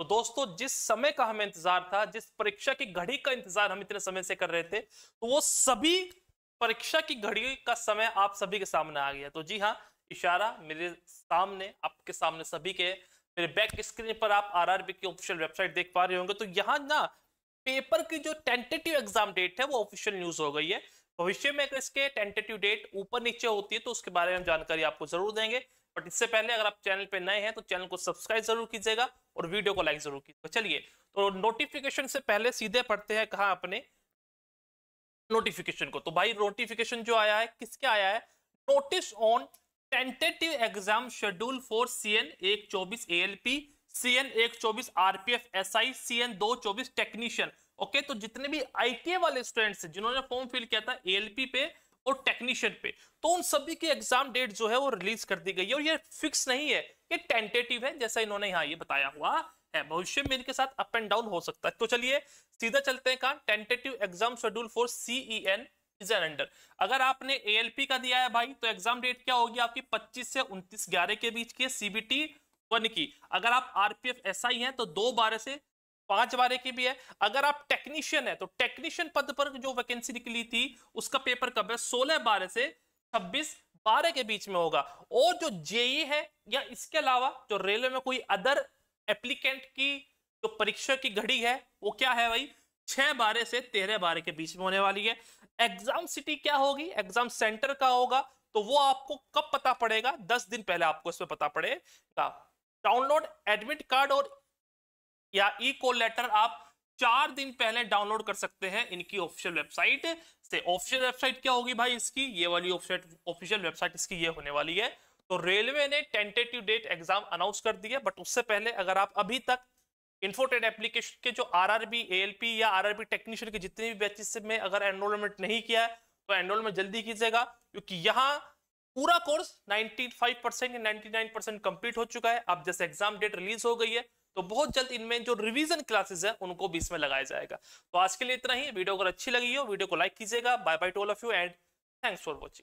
तो दोस्तों जिस समय का हमें इंतजार था जिस परीक्षा की घड़ी का इंतजार हम इतने समय से कर रहे थे तो वो सभी परीक्षा की घड़ी का समय आप सभी के सामने आ गया तो जी हाँ इशारा मेरे सामने आपके सामने सभी के मेरे बैक स्क्रीन पर आप आरआरबी की ऑफिशियल वेबसाइट देख पा रहे होंगे तो यहाँ ना पेपर की जो टेंटेटिव एग्जाम डेट है वो ऑफिशियल न्यूज हो गई है भविष्य में इसके टेंटेटिव डेट ऊपर नीचे होती है तो उसके बारे में जानकारी आपको जरूर देंगे बट इससे पहले अगर आप चैनल पे नए हैं तो चैनल को सब्सक्राइब जरूर कीजिएगा और वीडियो को लाइक जरूर कीजिएगा चलिए तो नोटिफिकेशन से पहले सीधे पढ़ते हैं कहा अपने नोटिफिकेशन को तो भाई नोटिफिकेशन जो आया है किसके आया है notice on tentative exam schedule for C N एक चौबीस A L P C N एक चौबीस R P F S I C N दो चौबीस टेक्नीशियन ओके तो जितने भी आई टी ए वाले स्टूडेंट्स जिन्होंने फॉर्म फिल किया था ए एल पी पे और टेक्नीशियन पे तो उन सभी की एग्जाम डेट जो है वो रिलीज कर दी गई है और ये फिक्स नहीं है ये टेंटेटिव है जैसा इन्होंने यहाँ ये बताया हुआ है भविष्य में इनके साथ अप एंड डाउन हो सकता है तो चलिए सीधा चलते हैं कहा tentative exam schedule for C E N is an under अगर आपने एएलपी का दिया है भाई तो एग्जाम डेट क्या होगी आपकी 25 से 29 ग्यारह के बीच की सीबीटी वन की अगर आप आरपीएफ एसआई हैं तो दो बारह से पांच बारे की भी है अगर आप टेक्नीशियन है तो टेक्नीशियन पद पर जो वैकेंसी निकली थी उसका पेपर कब है सोलह बारह से छब्बीस बारह के बीच में होगा और जो जेई है या इसके अलावा जो रेलवे में कोई अदर एप्लीकेंट की जो परीक्षा की घड़ी है वो क्या है भाई छह बारह से तेरह बारह के बीच में होने वाली है एग्जाम सिटी क्या होगी एग्जाम सेंटर का होगा तो वो आपको कब पता पड़ेगा दस दिन पहले आपको इसमें पता पड़ेगा डाउनलोड एडमिट कार्ड और या ई कॉल लेटर आप चार दिन पहले डाउनलोड कर सकते हैं इनकी ऑफिशियल वेबसाइट से ऑफिशियल वेबसाइट क्या होगी भाई इसकी ये वाली ऑफिशियल वेबसाइट इसकी ये होने वाली है तो रेलवे ने टेंटेटिव डेट एग्जाम अनाउंस कर दी है बट उससे पहले अगर आप अभी तक इन्फोटेड एप्लीकेशन के जो आरआरबी एएलपी या आरआरबी टेक्नीशियन के जितने भी बैचेस में अगर एनरोलमेंट नहीं किया है तो एनरोलमेंट जल्दी कीजिएगा क्योंकि यहाँ पूरा कोर्स 95 परसेंट या 99 परसेंट कंप्लीट हो चुका है अब जैसे एग्जाम डेट रिलीज हो गई है तो बहुत जल्द इनमें जो रिवीजन क्लासेस है उनको भी इसमें लगाया जाएगा तो आज के लिए इतना ही वीडियो अगर अच्छी लगी हो वीडियो को लाइक कीजिएगा bye bye to all of you and thanks for watching